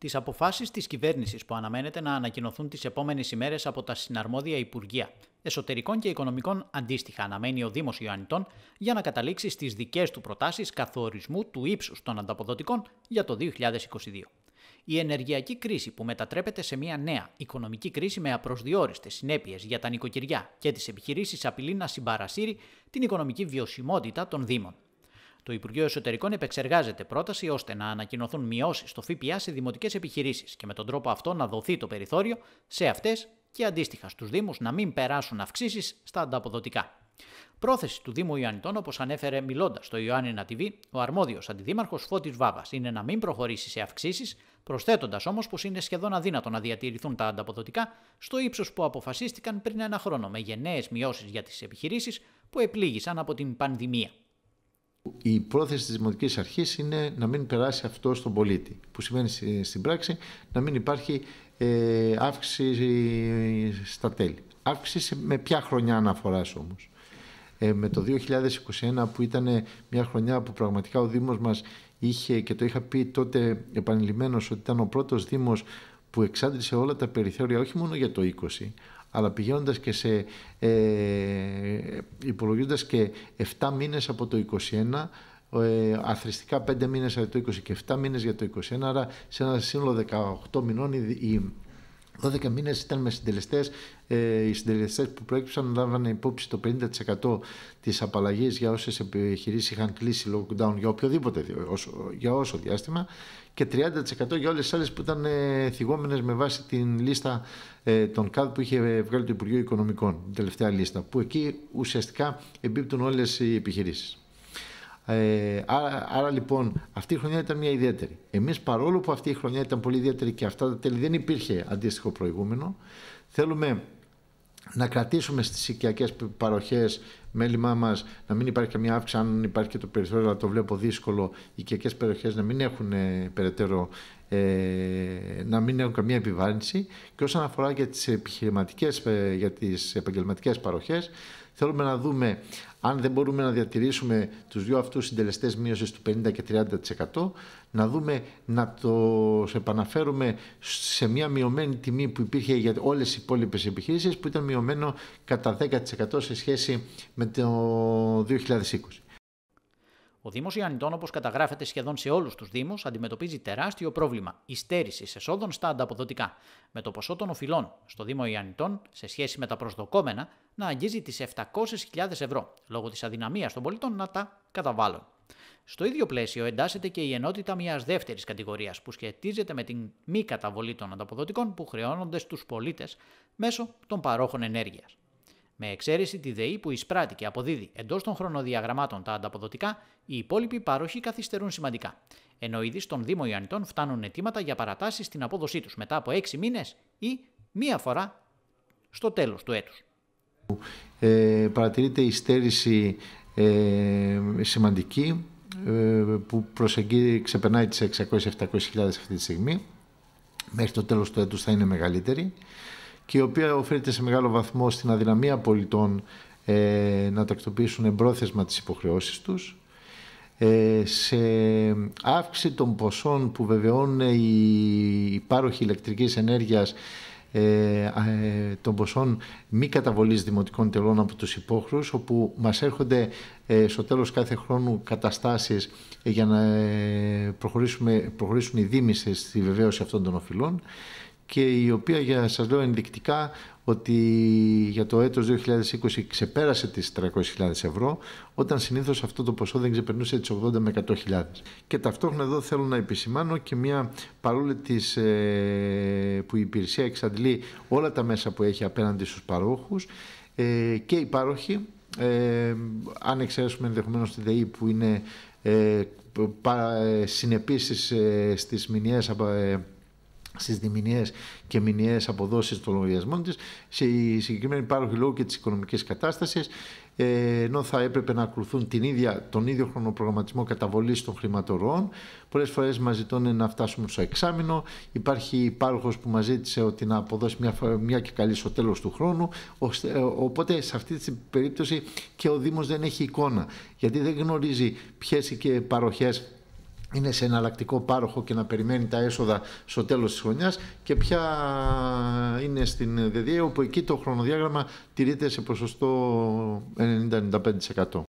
Τις αποφάσεις της κυβέρνησης που αναμένεται να ανακοινωθούν τις επόμενες ημέρες από τα συναρμόδια Υπουργεία Εσωτερικών και Οικονομικών, αντίστοιχα, αναμένει ο Δήμος Ιωαννητών για να καταλήξει στις δικές του προτάσεις καθορισμού του ύψους των ανταποδοτικών για το 2022. Η ενεργειακή κρίση που μετατρέπεται σε μια νέα οικονομική κρίση με απροσδιόριστε συνέπειες για τα νοικοκυριά και τις επιχειρήσεις απειλεί να συμπαρασύρει την οικονομική βιωσιμότητα των Δήμων. Το Υπουργείο Εσωτερικών επεξεργάζεται πρόταση ώστε να ανακοινωθούν μειώσεις στο ΦΠΑ σε δημοτικές επιχειρήσεις και με τον τρόπο αυτό να δοθεί το περιθώριο σε αυτές και αντίστοιχα στους Δήμους να μην περάσουν αυξήσεις στα ανταποδοτικά. Πρόθεση του Δήμου Ιωαννιτών, όπως ανέφερε μιλώντας στο Ιωάννη TV, ο αρμόδιος αντιδήμαρχος Φώτης Βάβας είναι να μην προχωρήσει σε αυξήσεις, προσθέτοντας όμως πως είναι σχεδόν αδύνατο να διατηρηθούν τα ανταποδοτικά στο ύψος που αποφασίστηκαν πριν ένα χρόνο με γενναίες μειώσεις για τις επιχειρήσεις που επλήγησαν από την πανδημία. Η πρόθεση της Δημοτικής Αρχής είναι να μην περάσει αυτό στον πολίτη, που σημαίνει στην πράξη να μην υπάρχει ε, αύξηση στα τέλη. Αύξηση με ποια χρονιά αναφοράς όμως. Ε, με το 2021 που ήταν μια χρονιά που πραγματικά ο Δήμος μας είχε και το είχα πει τότε επανειλημμένος ότι ήταν ο πρώτος Δήμος που εξάντλησε όλα τα περιθώρια όχι μόνο για το 20 αλλά πηγαίνοντας και σε, ε, υπολογίζοντας και 7 μήνες από το 2021, ε, αθρηστικά 5 μήνες από το 20 και 7 μήνες για το 21, άρα σε ένα σύνολο 18 μηνών η, 12 μήνες ήταν με συντελεστές. Ε, οι συντελεστές που προέκυψαν λάβανε υπόψη το 50% της απαλλαγής για όσες επιχειρήσεις είχαν κλείσει lockdown για οποιοδήποτε όσο, για όσο διάστημα και 30% για όλες τις άλλες που ήταν ε, θυγόμενες με βάση την λίστα ε, των ΚΑΔ που είχε βγάλει το Υπουργείο Οικονομικών, την τελευταία λίστα. Που εκεί ουσιαστικά εμπίπτουν όλες οι επιχειρήσεις. Ε, άρα, λοιπόν αυτή η χρονιά ήταν μια ιδιαίτερη. Εμείς παρόλο που αυτή η χρονιά ήταν πολύ ιδιαίτερη και αυτά τα τέλη δεν υπήρχε αντίστοιχο προηγούμενο, θέλουμε να κρατήσουμε στις οικιακές παροχές μέλημά μας να μην υπάρχει καμία αύξηση αν υπάρχει και το περιθώριο αλλά το βλέπω δύσκολο οι οικιακές παροχές να μην έχουν ε, περαιτέρω ε, να μην έχουν καμία επιβάρυνση και όσον αφορά για τις επιχειρηματικές ε, για τις επαγγελματικές παροχές θέλουμε να δούμε αν δεν μπορούμε να διατηρήσουμε τους δύο αυτούς συντελεστές μείωσης του 50 και 30%, να δούμε να το επαναφέρουμε σε μια μειωμένη τιμή που υπήρχε για όλες οι υπόλοιπες επιχειρήσεις που ήταν μειωμένο κατά 10% σε σχέση με το 2020. Ο Δήμος Ιαννητών, όπως καταγράφεται σχεδόν σε όλους τους Δήμους, αντιμετωπίζει τεράστιο πρόβλημα υστέρησης εσόδων στα ανταποδοτικά, με το ποσό των οφειλών στο Δήμο Ιαννητών σε σχέση με τα προσδοκόμενα να αγγίζει τις 700.000 ευρώ, λόγω της αδυναμίας των πολιτών να τα καταβάλουν. Στο ίδιο πλαίσιο εντάσσεται και η ενότητα μιας δεύτερης κατηγορίας που σχετίζεται με την μη καταβολή των ανταποδοτικών που χρεώνονται στους πολίτες μέσω των παρόχων ενέργειας με εξαίρεση τη ΔΕΗ που εισπράττει και αποδίδει εντός των χρονοδιαγραμμάτων τα ανταποδοτικά, οι υπόλοιποι πάροχοι καθυστερούν σημαντικά. Ενώ ήδη στον Δήμο Ιωαννιτών φτάνουν αιτήματα για παρατάσεις στην απόδοσή τους μετά από 6 μήνες ή μία φορά στο τέλος του έτους. Ε, παρατηρείται η στέρηση ε, παρατηρειται η στερηση σημαντικη ε, που προσεγγίζει, ξεπερνάει τις 600-700 αυτή τη στιγμή. Μέχρι το τέλος του έτους θα είναι μεγαλύτερη και η οποία οφείλεται σε μεγάλο βαθμό στην αδυναμία πολιτών ε, να τακτοποιήσουν εμπρόθεσμα τις υποχρεώσεις τους, ε, σε αύξηση των ποσών που βεβαιώνουν οι πάροχοι ηλεκτρικής ενέργειας ε, ε, των ποσών μη καταβολής δημοτικών τελών από τους υπόχρους, όπου μας έρχονται ε, στο τέλος κάθε χρόνου καταστάσεις για να προχωρήσουμε, προχωρήσουν οι δίμησες στη βεβαίωση αυτών των οφειλών και η οποία για σας λέω ενδεικτικά ότι για το έτος 2020 ξεπέρασε τις 300.000 ευρώ όταν συνήθως αυτό το ποσό δεν ξεπερνούσε τις 80 με 100.000. Και ταυτόχρονα εδώ θέλω να επισημάνω και μια παρόλη της, ε, που η υπηρεσία εξαντλεί όλα τα μέσα που έχει απέναντι στους παρόχους ε, και οι πάροχοι ε, αν εξαιρέσουμε ενδεχομένως τη ΔΕΗ που είναι ε, ε συνεπίσεις στις μηνιαίες στις διμηνιαίες και μηνιαίες αποδόσεις των λογαριασμών της, σε συγκεκριμένη πάροχη λόγω και της οικονομικής κατάστασης, ε, ενώ θα έπρεπε να ακολουθούν την ίδια, τον ίδιο χρονοπρογραμματισμό καταβολής των χρηματορών. Πολλές φορές μας ζητώνε να φτάσουμε στο εξάμεινο. Υπάρχει πάροχος που μας ζήτησε ότι να αποδώσει μια, μια και καλή στο τέλος του χρόνου. Ε, οπότε σε αυτή την περίπτωση και ο Δήμος δεν έχει εικόνα, γιατί δεν γνωρίζει ποιες παροχές είναι σε εναλλακτικό πάροχο και να περιμένει τα έσοδα στο τέλος της χρονιάς και ποια είναι στην ΔΔΕ όπου εκεί το χρονοδιάγραμμα τηρείται σε ποσοστό 90-95%.